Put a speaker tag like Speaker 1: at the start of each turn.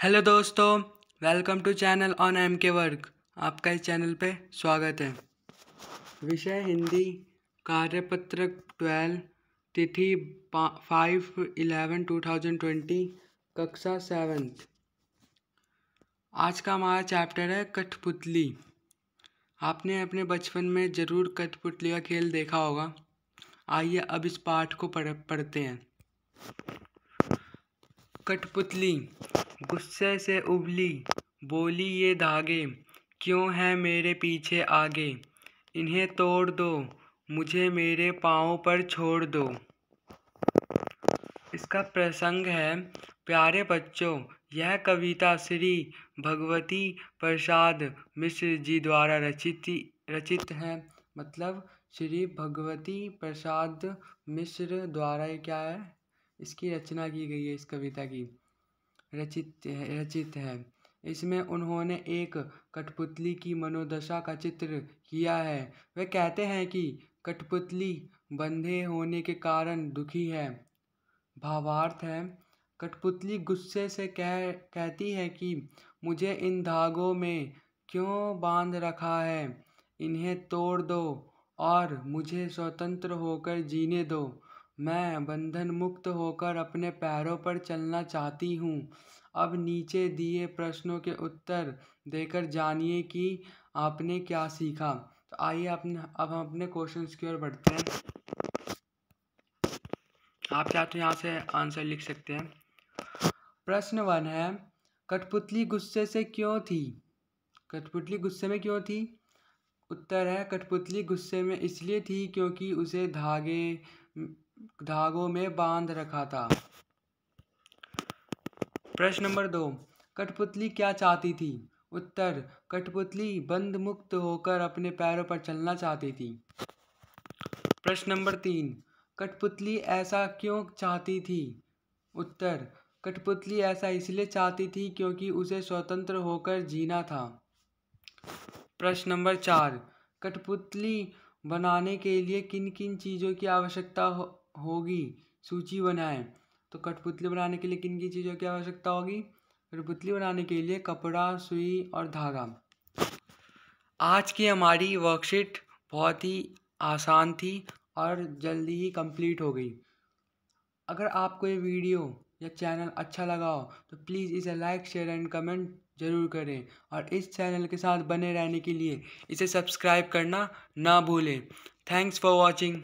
Speaker 1: hello दोस्तों welcome to channel on M K work आपका इस चैनल पे स्वागत है विषय हिंदी कार्यपत्र ट्वेल्व तिथि five eleven two thousand twenty कक्षा सेवेंथ आज का हमारा चैप्टर है कठपुतली आपने अपने बचपन में ज़रूर कठपुतली का खेल देखा होगा आइए अब इस पाठ को पढ़ पढ़ते हैं कठपुतली गुस्से से उबली बोली ये धागे क्यों हैं मेरे पीछे आगे इन्हें तोड़ दो मुझे मेरे पाँव पर छोड़ दो इसका प्रसंग है प्यारे बच्चों यह कविता श्री भगवती प्रसाद मिश्र जी द्वारा रचित रचित है मतलब श्री भगवती प्रसाद मिश्र द्वारा क्या है इसकी रचना की गई है इस कविता की रचित रचित है इसमें उन्होंने एक कठपुतली की मनोदशा का चित्र किया है वे कहते हैं कि कठपुतली बंधे होने के कारण दुखी है भावार्थ है कठपुतली गुस्से से कह कहती है कि मुझे इन धागों में क्यों बांध रखा है इन्हें तोड़ दो और मुझे स्वतंत्र होकर जीने दो मैं बंधन मुक्त होकर अपने पैरों पर चलना चाहती हूँ अब नीचे दिए प्रश्नों के उत्तर देकर जानिए कि आपने क्या सीखा तो आइए अपने अब हम अपने क्वेश्चंस की ओर बढ़ते हैं आप चाहते तो यहाँ से आंसर लिख सकते हैं प्रश्न वन है कठपुतली गुस्से से क्यों थी कठपुतली गुस्से में क्यों थी उत्तर है कठपुतली गुस्से में इसलिए थी क्योंकि उसे धागे धागों में बांध रखा था प्रश्न नंबर दो कठपुतली क्या चाहती थी उत्तर कठपुतली बंद मुक्त होकर अपने पैरों पर चलना चाहती थी प्रश्न नंबर तीन कठपुतली ऐसा क्यों चाहती थी उत्तर कठपुतली ऐसा इसलिए चाहती थी क्योंकि उसे स्वतंत्र होकर जीना था प्रश्न नंबर चार कठपुतली बनाने के लिए किन किन चीज़ों की आवश्यकता होगी सूची बनाएं तो कठपुतली बनाने के लिए किन की चीज़ों की आवश्यकता होगी कठपुतली बनाने के लिए कपड़ा सुई और धागा आज की हमारी वर्कशीट बहुत ही आसान थी और जल्दी ही कंप्लीट हो गई अगर आपको ये वीडियो या चैनल अच्छा लगा हो तो प्लीज़ इसे लाइक शेयर एंड कमेंट ज़रूर करें और इस चैनल के साथ बने रहने के लिए इसे सब्सक्राइब करना ना भूलें थैंक्स फॉर वॉचिंग